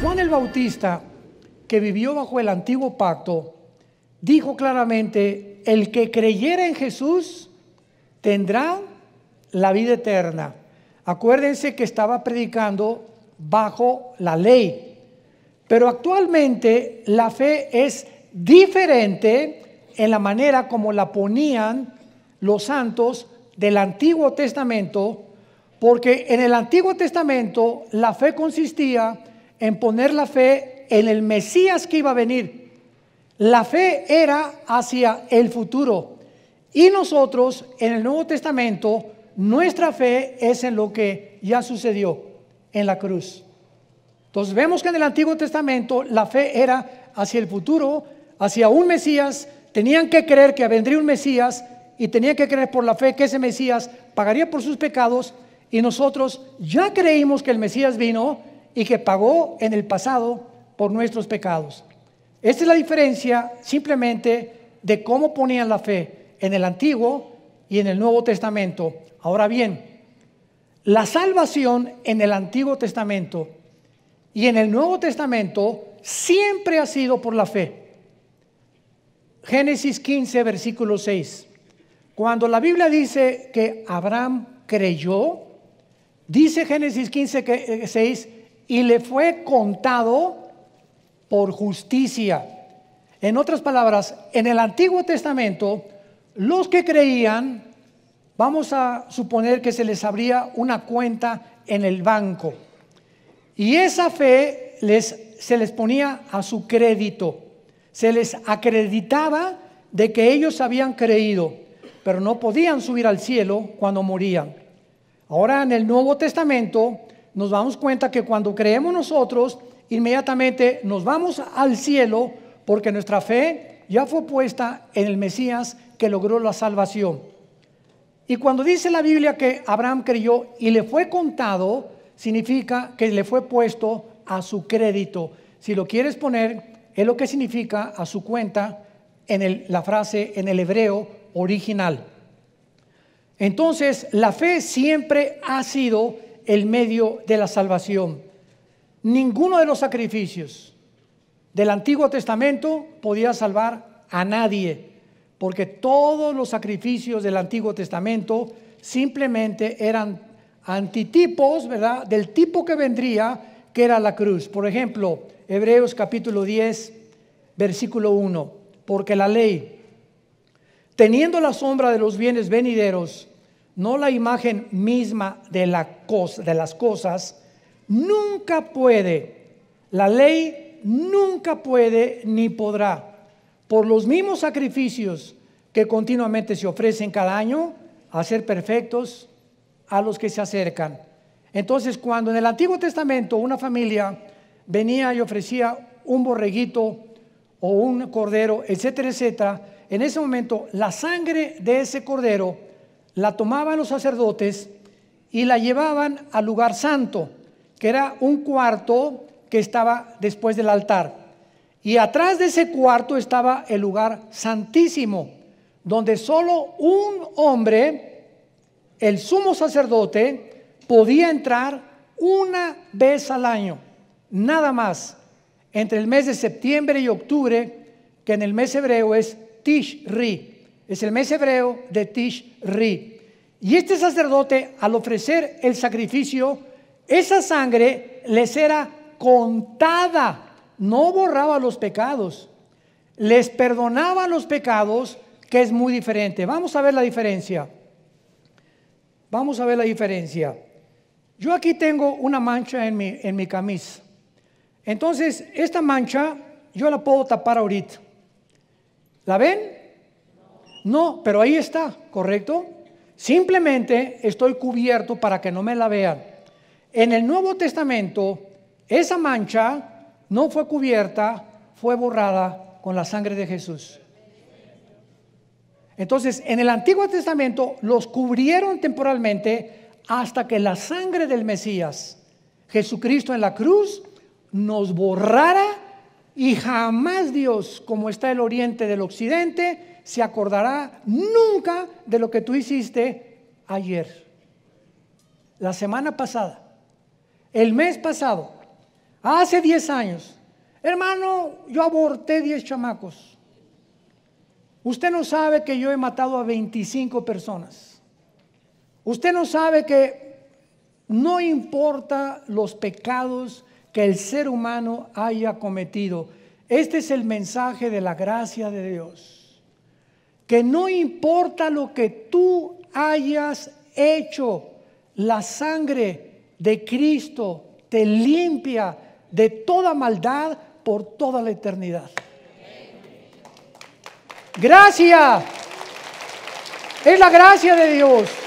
Juan el Bautista, que vivió bajo el antiguo pacto, dijo claramente, el que creyera en Jesús tendrá la vida eterna. Acuérdense que estaba predicando bajo la ley, pero actualmente la fe es diferente en la manera como la ponían los santos del Antiguo Testamento, porque en el Antiguo Testamento la fe consistía en poner la fe en el Mesías que iba a venir. La fe era hacia el futuro. Y nosotros, en el Nuevo Testamento, nuestra fe es en lo que ya sucedió en la cruz. Entonces vemos que en el Antiguo Testamento la fe era hacia el futuro, hacia un Mesías. Tenían que creer que vendría un Mesías y tenían que creer por la fe que ese Mesías pagaría por sus pecados. Y nosotros ya creímos que el Mesías vino y que pagó en el pasado por nuestros pecados. Esta es la diferencia simplemente de cómo ponían la fe en el Antiguo y en el Nuevo Testamento. Ahora bien, la salvación en el Antiguo Testamento y en el Nuevo Testamento siempre ha sido por la fe. Génesis 15, versículo 6. Cuando la Biblia dice que Abraham creyó, dice Génesis 15, 6 y le fue contado por justicia. En otras palabras, en el Antiguo Testamento, los que creían, vamos a suponer que se les abría una cuenta en el banco. Y esa fe les, se les ponía a su crédito, se les acreditaba de que ellos habían creído, pero no podían subir al cielo cuando morían. Ahora en el Nuevo Testamento, nos damos cuenta que cuando creemos nosotros, inmediatamente nos vamos al cielo porque nuestra fe ya fue puesta en el Mesías que logró la salvación. Y cuando dice la Biblia que Abraham creyó y le fue contado, significa que le fue puesto a su crédito. Si lo quieres poner, es lo que significa a su cuenta en la frase en el hebreo original. Entonces, la fe siempre ha sido el medio de la salvación. Ninguno de los sacrificios del Antiguo Testamento podía salvar a nadie, porque todos los sacrificios del Antiguo Testamento simplemente eran antitipos, ¿verdad? Del tipo que vendría, que era la cruz. Por ejemplo, Hebreos capítulo 10, versículo 1, porque la ley, teniendo la sombra de los bienes venideros, no la imagen misma de, la de las cosas, nunca puede, la ley nunca puede ni podrá, por los mismos sacrificios que continuamente se ofrecen cada año, hacer perfectos a los que se acercan. Entonces, cuando en el Antiguo Testamento una familia venía y ofrecía un borreguito o un cordero, etcétera, etcétera, en ese momento la sangre de ese cordero la tomaban los sacerdotes y la llevaban al lugar santo, que era un cuarto que estaba después del altar. Y atrás de ese cuarto estaba el lugar santísimo, donde solo un hombre, el sumo sacerdote, podía entrar una vez al año, nada más, entre el mes de septiembre y octubre, que en el mes hebreo es Tishri, es el mes hebreo de Tishri. Y este sacerdote, al ofrecer el sacrificio, esa sangre les era contada, no borraba los pecados, les perdonaba los pecados, que es muy diferente. Vamos a ver la diferencia. Vamos a ver la diferencia. Yo aquí tengo una mancha en mi, en mi camisa. Entonces, esta mancha yo la puedo tapar ahorita. ¿La ven? No, pero ahí está, ¿correcto? Simplemente estoy cubierto para que no me la vean. En el Nuevo Testamento, esa mancha no fue cubierta, fue borrada con la sangre de Jesús. Entonces, en el Antiguo Testamento los cubrieron temporalmente hasta que la sangre del Mesías, Jesucristo en la cruz, nos borrara y jamás Dios, como está el oriente del occidente, se acordará nunca de lo que tú hiciste ayer, la semana pasada, el mes pasado, hace 10 años. Hermano, yo aborté 10 chamacos. Usted no sabe que yo he matado a 25 personas. Usted no sabe que no importa los pecados que el ser humano haya cometido. Este es el mensaje de la gracia de Dios. Que no importa lo que tú hayas hecho, la sangre de Cristo te limpia de toda maldad por toda la eternidad. Gracias. Es la gracia de Dios.